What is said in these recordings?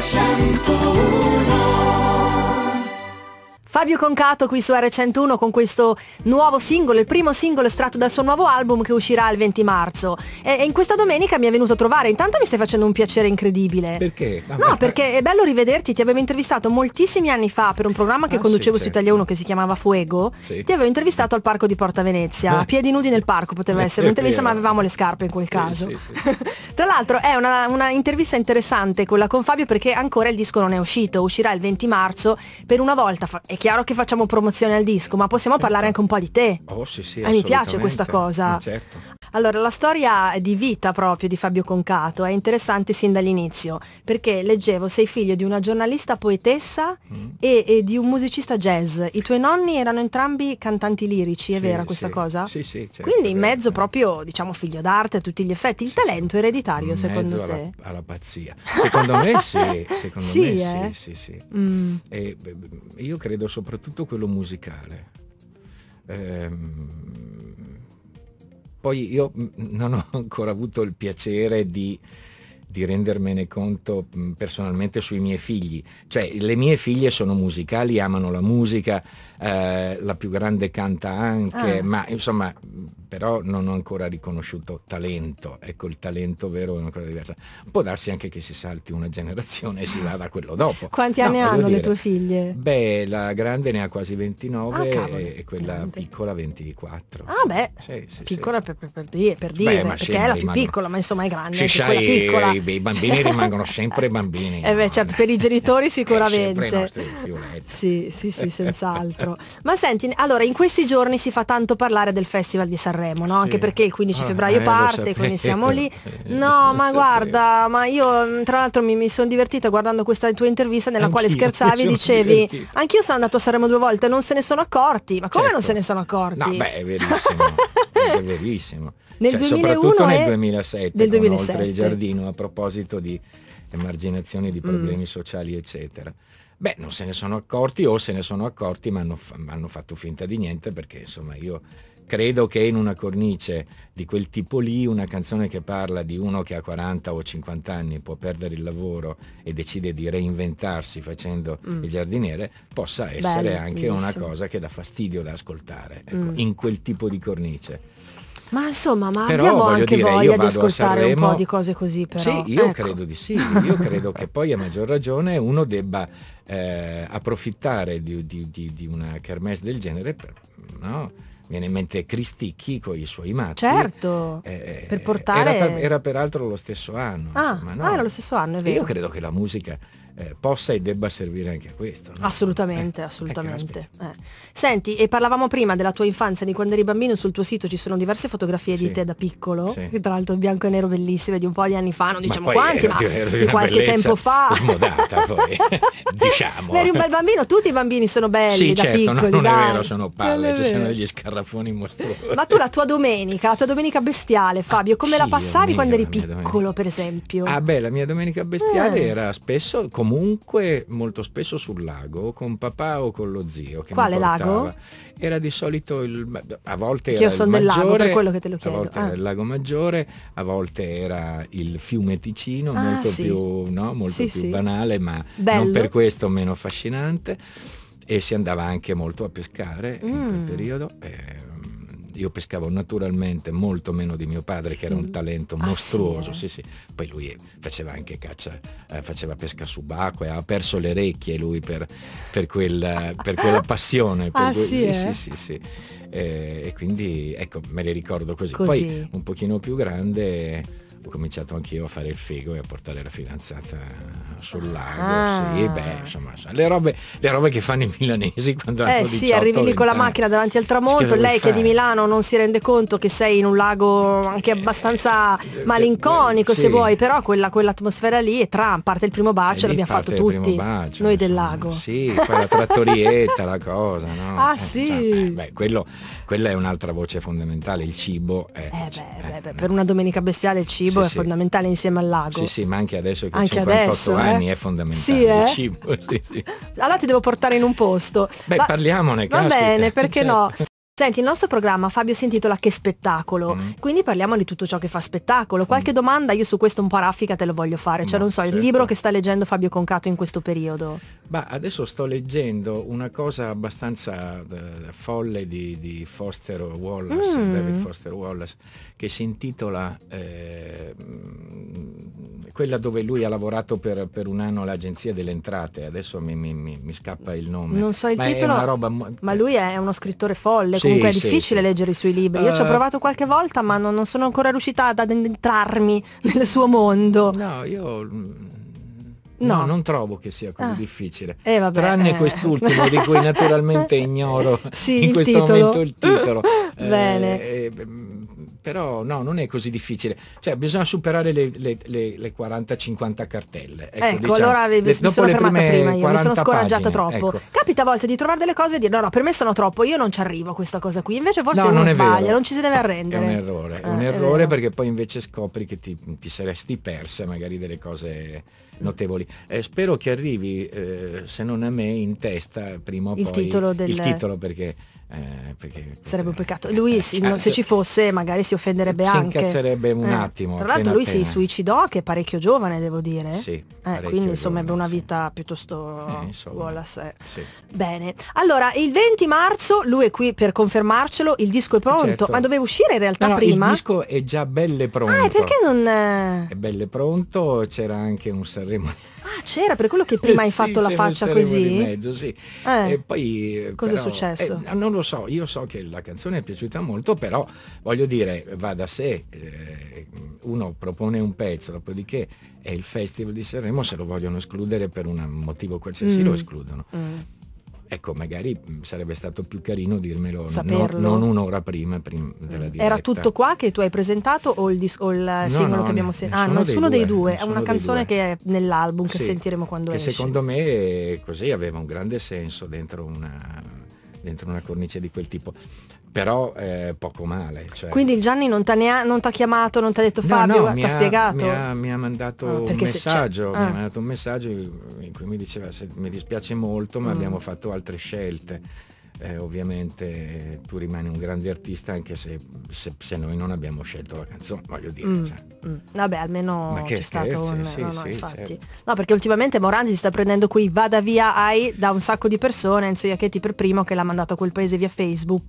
乡土。Fabio Concato qui su R101 con questo nuovo singolo, il primo singolo estratto dal suo nuovo album che uscirà il 20 marzo. E, e in questa domenica mi è venuto a trovare, intanto mi stai facendo un piacere incredibile. Perché? Ah, no, perché è bello rivederti, ti avevo intervistato moltissimi anni fa per un programma che ah, conducevo sì, su Italia 1 che si chiamava Fuego, sì. ti avevo intervistato al parco di Porta Venezia, a eh. piedi nudi nel parco poteva eh, essere un'intervista ma avevamo le scarpe in quel caso. Sì, Tra l'altro è una, una intervista interessante quella con Fabio perché ancora il disco non è uscito, uscirà il 20 marzo, per una volta è chiaro chiaro che facciamo promozione al disco, ma possiamo certo. parlare anche un po' di te. Oh, sì, sì, eh, mi piace questa cosa. Eh, certo. Allora, la storia di vita proprio di Fabio Concato è interessante sin dall'inizio, perché leggevo sei figlio di una giornalista poetessa mm. e, e, di un musicista jazz. I tuoi nonni erano entrambi cantanti lirici, è sì, vera questa sì. cosa? Sì, sì. Certo, Quindi in mezzo vero. proprio, diciamo, figlio d'arte a tutti gli effetti, il sì, talento ereditario, secondo alla, te? Alla pazzia. Secondo me sì, secondo sì, me eh? sì, sì, sì. Mm. E, io credo soprattutto quello musicale. Ehm, poi io mm, mm, non ho ancora avuto il piacere di, di rendermene conto mm, personalmente sui miei figli. Cioè, le mie figlie sono musicali, amano la musica, eh, la più grande canta anche, ah. ma insomma però non ho ancora riconosciuto talento. Ecco, il talento vero è una cosa diversa. Può darsi anche che si salti una generazione e si vada a quello dopo. Quanti no, anni hanno dire, le tue figlie? Beh, la grande ne ha quasi 29 ah, e, e quella grande. piccola 24. Ah beh, sì, sì, piccola sì. Per, per, dire, per dire beh, perché è la più piccola, ma insomma è grande. Sì, sai, piccola. I, i, bambini rimangono sempre eh bambini. Eh beh, certo, per i genitori eh, sicuramente. sì, sì, sì, senz'altro. ma senti, allora in questi giorni si fa tanto parlare del Festival di Sanremo Sanremo, no? sì. anche perché il 15 ah, febbraio ah, parte, quindi siamo lì. No, ma guarda, ma io mm, tra l'altro mi, mi sono divertita guardando questa tua intervista nella anch'io, quale scherzavi dicevi, anch'io sono andato a Sanremo due volte, non se ne sono accorti, ma come certo. non se ne sono accorti? No, beh, è verissimo, è verissimo. Nel cioè, soprattutto nel 2007, del 2007. oltre il giardino a proposito di emarginazione di mm. problemi mm. sociali eccetera. Beh, non se ne sono accorti o se ne sono accorti ma hanno, hanno fatto finta di niente perché insomma io credo che in una cornice di quel tipo lì una canzone che parla di uno che ha 40 o 50 anni può perdere il lavoro e decide di reinventarsi facendo mm. il giardiniere possa essere Bello, anche bellissimo. una cosa che dà fastidio da ascoltare ecco, mm. in quel tipo di cornice. Ma insomma, ma però, abbiamo anche dire, voglia di ascoltare Sanremo, un po' di cose così, però. Sì, io ecco. credo di sì. Io credo che poi a maggior ragione uno debba eh, approfittare di, di, di, di, una kermesse del genere per, no? viene in mente Cristicchi con i suoi matti. Certo, eh, eh per portare... Era, era, peraltro lo stesso anno. Ah, insomma, no? ah era lo stesso anno, è vero. Io credo che la musica eh, possa e debba servire anche a questo. No? Assolutamente, eh, assolutamente. Eh. Senti, e parlavamo prima della tua infanzia, di quando eri bambino, sul tuo sito ci sono diverse fotografie sì. di te da piccolo, sì. tra l'altro bianco e nero bellissime, di un po' di anni fa, non diciamo ma quanti, eh, ma di qualche tempo fa. Smodata poi, diciamo. Eri un bel bambino, tutti i bambini sono belli sì, da certo, piccoli. No, non dai. è vero, sono palle, ci sono degli scarrafoni mostruosi. Ma tu la tua domenica, la tua domenica bestiale, Fabio, come ah, la passavi quando eri piccolo, domenica. per esempio? Ah beh, la mia domenica bestiale eh. era spesso comunque molto spesso sul lago con papà o con lo zio. Quale lago? Era di solito il, a volte che era io sono del lago, per quello che te lo chiedo. A volte ah. era il lago maggiore, a volte era il fiume Ticino, ah, molto sì. più, no? molto sì, più sì. banale, ma Bello. non per questo meno affascinante. E si andava anche molto a pescare mm. in quel mm. periodo. Eh, io pescavo naturalmente molto meno di mio padre che era un mm. talento ah, mostruoso, sì, eh? sì, sì. poi lui faceva anche caccia, eh, faceva pesca subacquea, ha perso le orecchie lui per, per, quella, per quella passione. Per ah, quel, sì, sì, eh? sì, sì eh, e quindi ecco, me le ricordo così. così. Poi un pochino più grande ho cominciato anch'io a fare il figo e a portare la fidanzata sul lago. Ah. Sì, beh, insomma, le robe, le robe, che fanno i milanesi quando eh, hanno 18, sì, arrivi lì con la macchina davanti al tramonto, lei fare? che è di Milano non si rende conto che sei in un lago anche abbastanza malinconico, eh, sì. se vuoi, però quella, quell'atmosfera lì e tram, parte il primo bacio, eh, l'abbiamo fatto tutti. Bacio, noi insomma, del lago. Sì, poi la trattorietta, la cosa, no? Ah, eh, sì. Cioè, beh, quello, quella è un'altra voce fondamentale, il cibo. È, beh, beh, per una domenica bestiale il cibo cibo sì, è sì. fondamentale insieme al lago. Sì, sì, ma anche adesso che anche 58 adesso, eh? anni eh? è fondamentale sì, eh? il cibo. allora ti devo portare in un posto. Beh, ma, parliamone, Va caspita. bene, perché certo. no? Senti, il nostro programma Fabio si intitola Che spettacolo, mm. quindi parliamo di tutto ciò che fa spettacolo. Qualche mm. domanda io su questo un po' raffica te lo voglio fare, cioè no, non so, certo. il libro che sta leggendo Fabio Concato in questo periodo. Ma adesso sto leggendo una cosa abbastanza uh, folle di, di, Foster Wallace, mm. David Foster Wallace, che si intitola eh, quella dove lui ha lavorato per, per un anno all'Agenzia delle Entrate, adesso mi, mi, mi, mi, scappa il nome. Non so il ma titolo, roba, ma lui è uno scrittore folle. Sì, comunque sì, è difficile sì, leggere i suoi libri. Io ci ho eh. provato qualche volta ma non, non, sono ancora riuscita ad addentrarmi nel suo mondo. No, io... Mm, no. no. non trovo che sia così ah. difficile. Eh, vabbè, Tranne eh. quest'ultimo di cui naturalmente ignoro sì, in questo titolo. momento il titolo. Bene. Eh, eh mm, però no, non è così difficile. Cioè, bisogna superare le, le, le, le 40-50 cartelle. Ecco, ecco diciamo, allora mi, mi sono fermata prima, io mi sono scoraggiata pagine, troppo. Ecco. Capita a volte di trovare delle cose e dire no, no, per me sono troppo, io non ci arrivo a questa cosa qui. Invece forse no, non sbaglia, vero. non ci si deve arrendere. È un errore, eh, un errore perché poi invece scopri che ti, ti saresti persa magari delle cose notevoli. Eh, spero che arrivi, eh, se non a me, in testa prima o il poi titolo del... il titolo perché eh, Sarebbe un peccato. Lui eh, eh se, se ci fosse magari si offenderebbe si anche. Si incazzerebbe un eh. attimo. Tra l'altro lui appena. si suicidò che è parecchio giovane devo dire. Sì, eh, quindi insomma ebbe una vita sì. piuttosto eh, Wallace. Sì. Bene. Allora il 20 marzo lui è qui per confermarcelo, il disco è pronto, certo. ma doveva uscire in realtà no, prima. Il disco è già belle pronto. Ah, perché non... È belle pronto, c'era anche un Sanremo Ah, c'era per quello che prima eh, hai fatto la faccia così. In mezzo, sì. Eh, e poi, cosa però, è successo? Eh, non lo so, io so che la canzone è piaciuta molto, però voglio dire, va da sé, eh, uno propone un pezzo, dopodiché è il Festival di Sanremo, se lo vogliono escludere per un motivo qualsiasi mm. lo escludono. Mm. Ecco, magari mm, sarebbe stato più carino dirmelo no, non un'ora prima, prima della mm. diretta. Era tutto qua che tu hai presentato o il, dis- o il singolo no, che abbiamo sentito? Ah, nessuno dei, dei due, è una canzone che è nell'album che sì, sentiremo quando che esce. Secondo me così aveva un grande senso dentro una dentro una cornice di quel tipo. Però eh, poco male. Cioè... Quindi il Gianni non ti ha chiamato, non ti ha detto no, Fabio, no, ti eh, ha spiegato? Mi ha, mi ha mandato ah, un messaggio, ah. mi ha ah. mandato un messaggio in cui mi diceva mi dispiace molto ma mm. abbiamo fatto altre scelte eh, ovviamente tu rimani un grande artista anche se, se, se, noi non abbiamo scelto la canzone, voglio dire. Mm, cioè. mm. Vabbè, almeno Ma che scherzi, stato un... Sì, no, no, sì, certo. no, perché ultimamente Morandi si sta prendendo qui vada via ai da un sacco di persone, Enzo Iacchetti per primo che l'ha mandato a quel paese via Facebook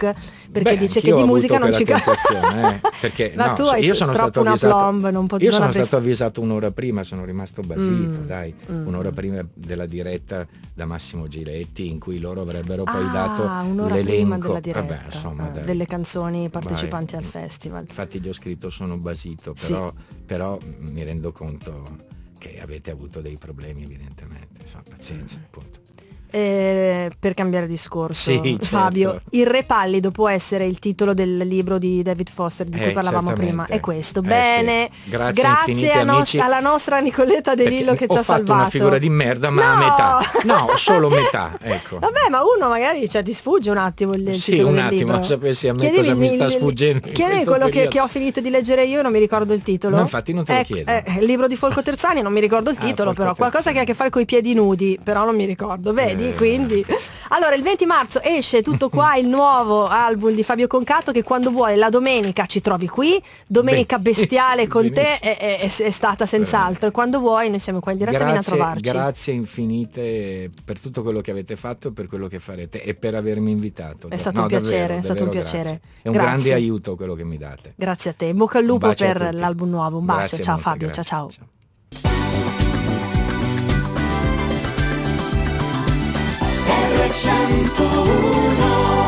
perché Beh, dice che di musica non ci cazzo. eh, perché Ma no, tu hai io sono stato una avvisato, plomb, non pot- Io sono stato avvisato un'ora prima, sono rimasto basito, mm, dai, mm, un'ora mm. prima della diretta da Massimo Giletti in cui loro avrebbero poi ah, dato un'ora prima della diretta, vabbè, insomma, eh, delle canzoni partecipanti vai. al festival. Infatti gli ho scritto sono basito, però, sì. però mi rendo conto che avete avuto dei problemi evidentemente, insomma, pazienza, appunto. Mm. Eh, per cambiare discorso, sì, certo. Fabio, Il Re Pallido può essere il titolo del libro di David Foster di eh, cui parlavamo certamente. prima. È questo. Eh, Bene, sì. grazie, grazie a nos- alla nostra Nicoletta De Lillo che ci ha salvato. Ho fatto una figura di merda, ma no! a metà. No, solo metà. Ecco. Vabbè, ma uno magari cioè, ti sfugge un attimo il sì, titolo un attimo, sapessi a me Chiedimi cosa mi sta sfuggendo. Chiedimi quello che, che, ho finito di leggere io, non mi ricordo il titolo. No, infatti non te lo ecco, chiedo. il eh, libro di Folco Terzani, non mi ricordo il ah, titolo, ah, però qualcosa che ha a che fare con i piedi nudi, però non mi ricordo. Vedi? quindi, quindi. Allora, il 20 marzo esce tutto qua il nuovo album di Fabio Concato che quando vuoi la domenica ci trovi qui, domenica bestiale con Benissimo. te è, è, è stata senz'altro e quando vuoi noi siamo qua in diretta, grazie, a trovarci. Grazie infinite per tutto quello che avete fatto, per quello che farete e per avermi invitato. È stato no, un piacere, davvero, è stato un piacere. Grazie. È un grazie. grande aiuto quello che mi date. Grazie a te, in bocca al lupo per l'album nuovo, un bacio, ciao molto, Fabio, ciao ciao. ciao. 101